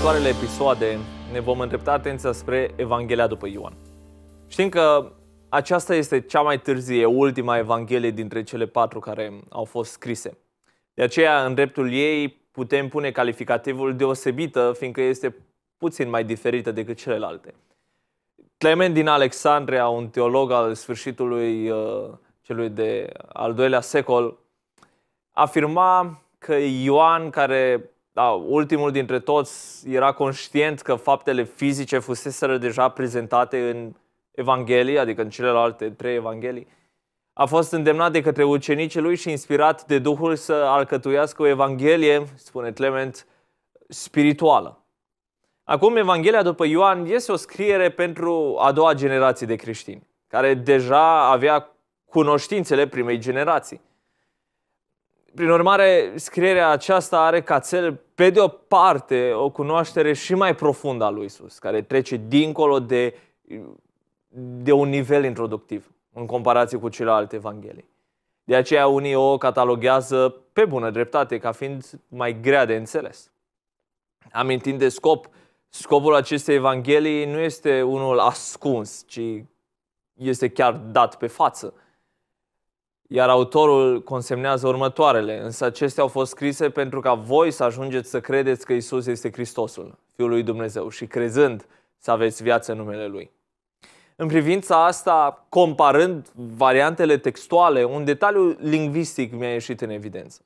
următoarele episoade ne vom îndrepta atenția spre Evanghelia după Ioan. Știm că aceasta este cea mai târzie, ultima Evanghelie dintre cele patru care au fost scrise. De aceea, în dreptul ei, putem pune calificativul deosebită, fiindcă este puțin mai diferită decât celelalte. Clement din Alexandria, un teolog al sfârșitului uh, celui de al doilea secol, afirma că Ioan, care da, ultimul dintre toți era conștient că faptele fizice fuseseră deja prezentate în Evanghelie, adică în celelalte trei Evanghelii, a fost îndemnat de către ucenicii lui și inspirat de Duhul să alcătuiască o Evanghelie, spune Clement, spirituală. Acum, Evanghelia după Ioan este o scriere pentru a doua generație de creștini, care deja avea cunoștințele primei generații. Prin urmare, scrierea aceasta are ca cel, pe de o parte, o cunoaștere și mai profundă a lui Isus, care trece dincolo de, de un nivel introductiv în comparație cu celelalte evanghelii. De aceea unii o cataloghează pe bună dreptate ca fiind mai grea de înțeles. Amintind de scop, scopul acestei evanghelii nu este unul ascuns, ci este chiar dat pe față. Iar autorul consemnează următoarele, însă acestea au fost scrise pentru ca voi să ajungeți să credeți că Isus este Hristosul, Fiul lui Dumnezeu, și crezând să aveți viață în numele Lui. În privința asta, comparând variantele textuale, un detaliu lingvistic mi-a ieșit în evidență.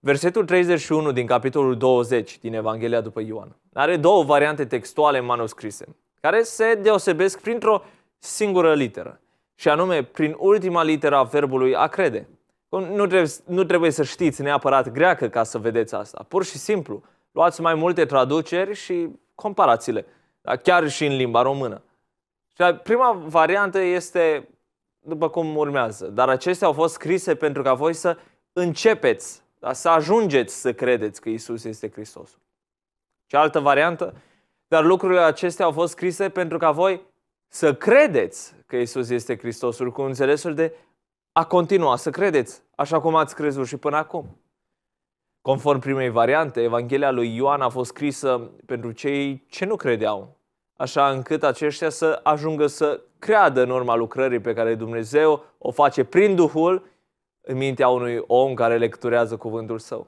Versetul 31 din capitolul 20 din Evanghelia după Ioan are două variante textuale manuscrise, care se deosebesc printr-o singură literă – și anume prin ultima literă a verbului a crede. Nu trebuie, nu trebuie să știți neapărat greacă ca să vedeți asta. Pur și simplu, luați mai multe traduceri și comparați-le, da, chiar și în limba română. Și da, prima variantă este după cum urmează. Dar acestea au fost scrise pentru ca voi să începeți, da? să ajungeți să credeți că Isus este Hristosul. Cealaltă variantă, dar lucrurile acestea au fost scrise pentru ca voi să credeți că Isus este Hristosul cu înțelesul de a continua să credeți, așa cum ați crezut și până acum. Conform primei variante, Evanghelia lui Ioan a fost scrisă pentru cei ce nu credeau, așa încât aceștia să ajungă să creadă în urma lucrării pe care Dumnezeu o face prin Duhul în mintea unui om care lecturează cuvântul său.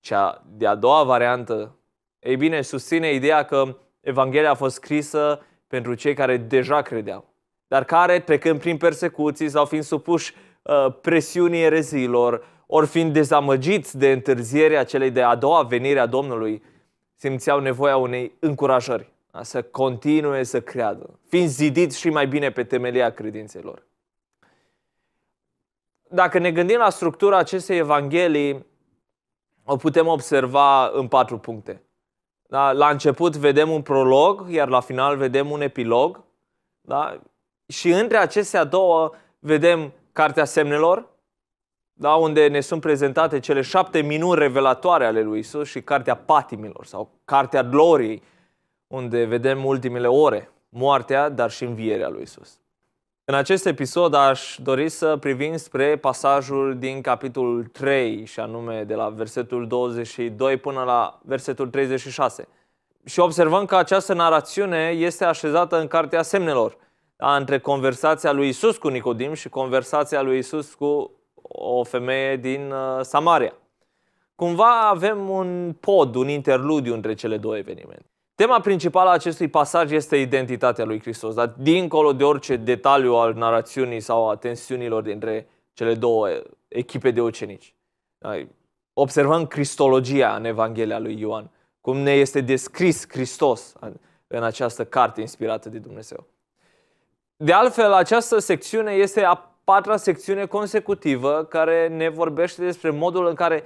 Cea de-a doua variantă, ei bine, susține ideea că Evanghelia a fost scrisă pentru cei care deja credeau, dar care, trecând prin persecuții sau fiind supuși uh, presiunii ereziilor, ori fiind dezamăgiți de întârzierea celei de a doua venire a Domnului, simțeau nevoia unei încurajări să continue să creadă, fiind zidiți și mai bine pe temelia credințelor. Dacă ne gândim la structura acestei evanghelii, o putem observa în patru puncte. Da? La început vedem un prolog, iar la final vedem un epilog. Da? Și între acestea două vedem Cartea Semnelor, da? unde ne sunt prezentate cele șapte minuni revelatoare ale lui Isus și Cartea Patimilor sau Cartea Gloriei, unde vedem ultimele ore, moartea, dar și învierea lui Isus. În acest episod aș dori să privim spre pasajul din capitolul 3, și anume de la versetul 22 până la versetul 36. Și observăm că această narațiune este așezată în Cartea Semnelor, da, între conversația lui Isus cu Nicodim și conversația lui Isus cu o femeie din uh, Samaria. Cumva avem un pod, un interludiu între cele două evenimente. Tema principală a acestui pasaj este identitatea lui Hristos, dar dincolo de orice detaliu al narațiunii sau a tensiunilor dintre cele două echipe de ucenici. Observăm cristologia în Evanghelia lui Ioan, cum ne este descris Hristos în această carte inspirată de Dumnezeu. De altfel, această secțiune este a patra secțiune consecutivă care ne vorbește despre modul în care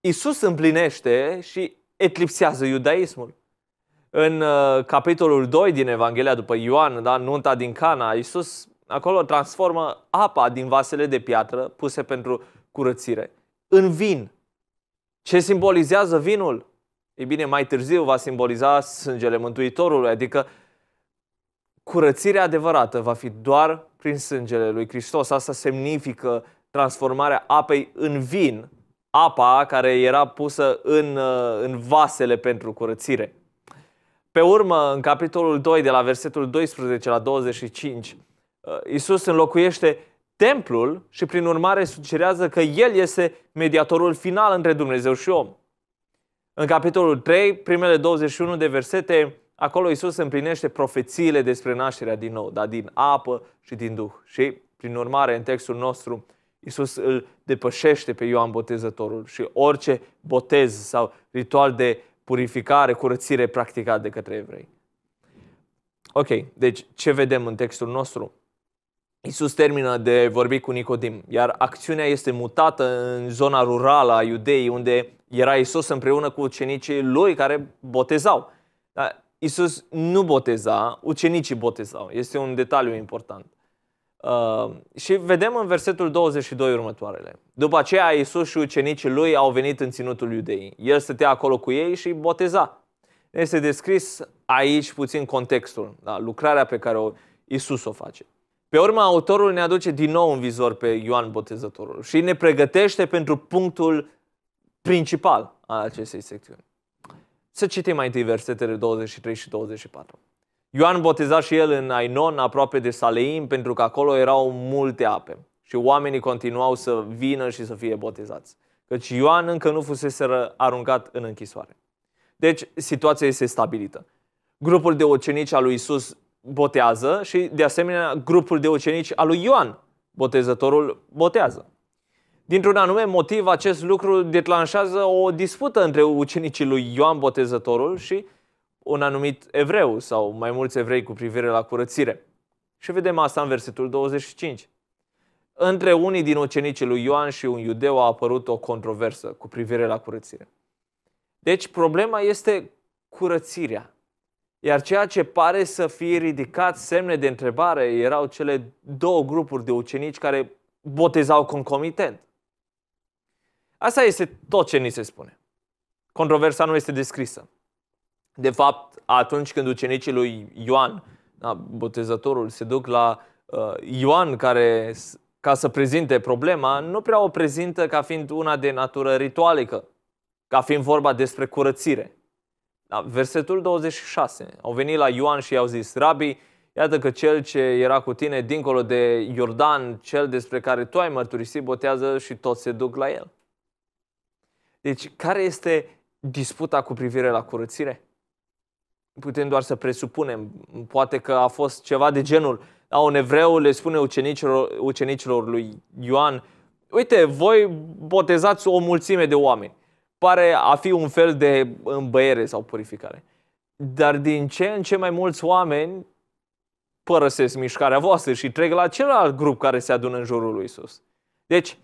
Isus împlinește și eclipsează iudaismul în uh, capitolul 2 din Evanghelia după Ioan, da, nunta din Cana, Iisus acolo transformă apa din vasele de piatră puse pentru curățire în vin. Ce simbolizează vinul? Ei bine, mai târziu va simboliza sângele Mântuitorului, adică curățirea adevărată va fi doar prin sângele lui Hristos. Asta semnifică transformarea apei în vin, apa care era pusă în, uh, în vasele pentru curățire. Pe urmă, în capitolul 2, de la versetul 12 la 25, uh, Isus înlocuiește templul și prin urmare sugerează că El este mediatorul final între Dumnezeu și om. În capitolul 3, primele 21 de versete, acolo Isus împlinește profețiile despre nașterea din nou, dar din apă și din Duh. Și, prin urmare, în textul nostru, Isus îl depășește pe Ioan Botezătorul și orice botez sau ritual de purificare, curățire practicat de către evrei. Ok, deci ce vedem în textul nostru? Iisus termină de vorbi cu Nicodim, iar acțiunea este mutată în zona rurală a Iudeii, unde era Iisus împreună cu ucenicii lui care botezau. Dar Iisus nu boteza, ucenicii botezau. Este un detaliu important. Ehm, și vedem în versetul 22 următoarele. După aceea, Iisus și ucenicii lui au venit în ținutul iudei. El stătea acolo cu ei și boteza. Este descris aici puțin contextul, da, lucrarea pe care o Iisus o face. Pe urmă, autorul ne aduce din nou în vizor pe Ioan Botezătorul și ne pregătește pentru punctul principal al acestei secțiuni. Să citim mai întâi versetele 23 și 24. Ioan boteza și el în Ainon, aproape de Saleim, pentru că acolo erau multe ape și oamenii continuau să vină și să fie botezați. Căci Ioan încă nu fusese aruncat în închisoare. Deci, situația este stabilită. Grupul de ucenici al lui Isus botează și, de asemenea, grupul de ucenici al lui Ioan, botezătorul, botează. Dintr-un anume motiv, acest lucru declanșează o dispută între ucenicii lui Ioan Botezătorul și un anumit evreu sau mai mulți evrei cu privire la curățire. Și vedem asta în versetul 25. Între unii din ucenicii lui Ioan și un iudeu a apărut o controversă cu privire la curățire. Deci problema este curățirea. Iar ceea ce pare să fie ridicat semne de întrebare erau cele două grupuri de ucenici care botezau concomitent. Asta este tot ce ni se spune. Controversa nu este descrisă. De fapt, atunci când ucenicii lui Ioan, da, botezătorul, se duc la uh, Ioan care ca să prezinte problema, nu prea o prezintă ca fiind una de natură ritualică, ca fiind vorba despre curățire. Da, versetul 26. Au venit la Ioan și i-au zis, Rabi, iată că cel ce era cu tine dincolo de Iordan, cel despre care tu ai mărturisit, botează și toți se duc la el. Deci, care este disputa cu privire la curățire? putem doar să presupunem, poate că a fost ceva de genul, a, da, un evreu le spune ucenicilor, ucenicilor lui Ioan, uite, voi botezați o mulțime de oameni. Pare a fi un fel de îmbăiere sau purificare. Dar din ce în ce mai mulți oameni părăsesc mișcarea voastră și trec la celălalt grup care se adună în jurul lui Isus. Deci,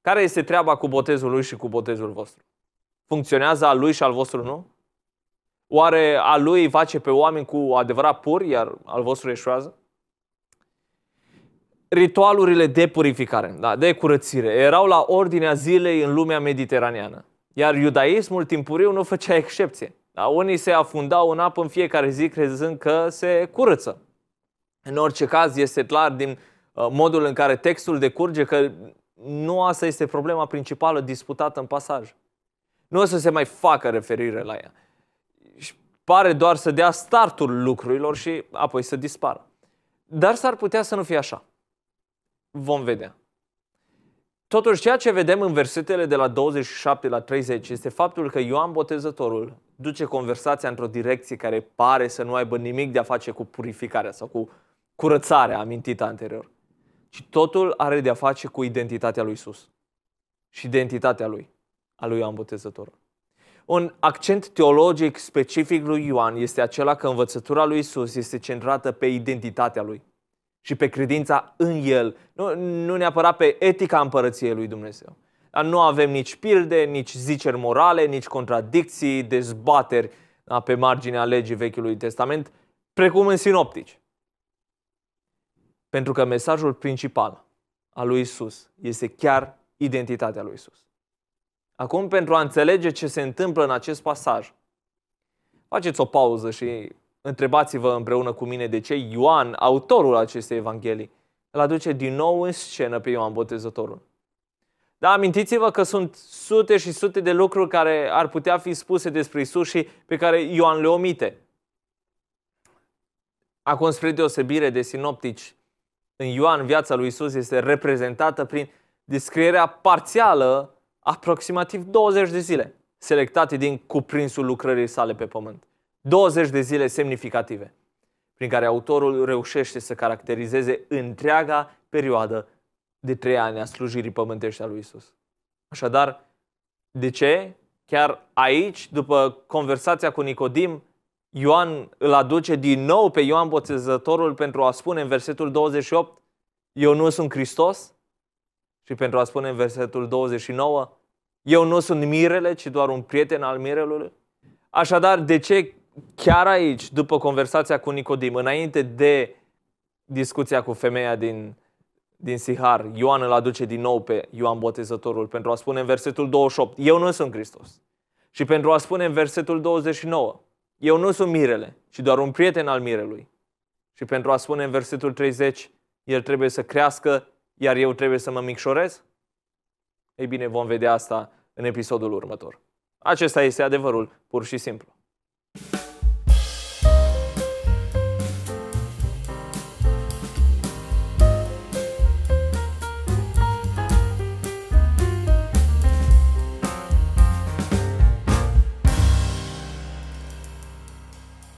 care este treaba cu botezul lui și cu botezul vostru? Funcționează al lui și al vostru nu? Oare a lui face pe oameni cu adevărat pur, iar al vostru eșuează? Ritualurile de purificare, da, de curățire, erau la ordinea zilei în lumea mediteraneană. Iar iudaismul timpuriu nu făcea excepție. Da? Unii se afundau în apă în fiecare zi crezând că se curăță. În orice caz, este clar din uh, modul în care textul decurge că nu asta este problema principală disputată în pasaj. Nu o să se mai facă referire la ea pare doar să dea startul lucrurilor și apoi să dispară. Dar s-ar putea să nu fie așa. Vom vedea. Totuși, ceea ce vedem în versetele de la 27 la 30 este faptul că Ioan Botezătorul duce conversația într-o direcție care pare să nu aibă nimic de a face cu purificarea sau cu curățarea amintită anterior, ci totul are de a face cu identitatea lui Isus și identitatea lui, a lui Ioan Botezătorul. Un accent teologic specific lui Ioan este acela că învățătura lui Isus este centrată pe identitatea lui și pe credința în el, nu, nu neapărat pe etica împărăției lui Dumnezeu. Dar nu avem nici pilde, nici ziceri morale, nici contradicții, dezbateri da, pe marginea legii Vechiului Testament, precum în sinoptici. Pentru că mesajul principal al lui Isus este chiar identitatea lui Isus. Acum, pentru a înțelege ce se întâmplă în acest pasaj, faceți o pauză și întrebați-vă împreună cu mine de ce Ioan, autorul acestei Evanghelii, îl aduce din nou în scenă pe Ioan Botezătorul. Dar amintiți-vă că sunt sute și sute de lucruri care ar putea fi spuse despre Isus și pe care Ioan le omite. Acum, spre deosebire de sinoptici, în Ioan viața lui Isus este reprezentată prin descrierea parțială aproximativ 20 de zile, selectate din cuprinsul lucrării sale pe pământ. 20 de zile semnificative, prin care autorul reușește să caracterizeze întreaga perioadă de trei ani a slujirii pământești a lui Isus. Așadar, de ce? Chiar aici, după conversația cu Nicodim, Ioan îl aduce din nou pe Ioan Botezătorul pentru a spune în versetul 28, eu nu sunt Hristos? Și pentru a spune în versetul 29, eu nu sunt mirele, ci doar un prieten al mirelui. Așadar, de ce chiar aici, după conversația cu Nicodim, înainte de discuția cu femeia din, din Sihar, Ioan îl aduce din nou pe Ioan Botezătorul pentru a spune în versetul 28, eu nu sunt Hristos. Și pentru a spune în versetul 29, eu nu sunt mirele, ci doar un prieten al mirelui. Și pentru a spune în versetul 30, el trebuie să crească, iar eu trebuie să mă micșorez? Ei bine, vom vedea asta în episodul următor. Acesta este adevărul, pur și simplu.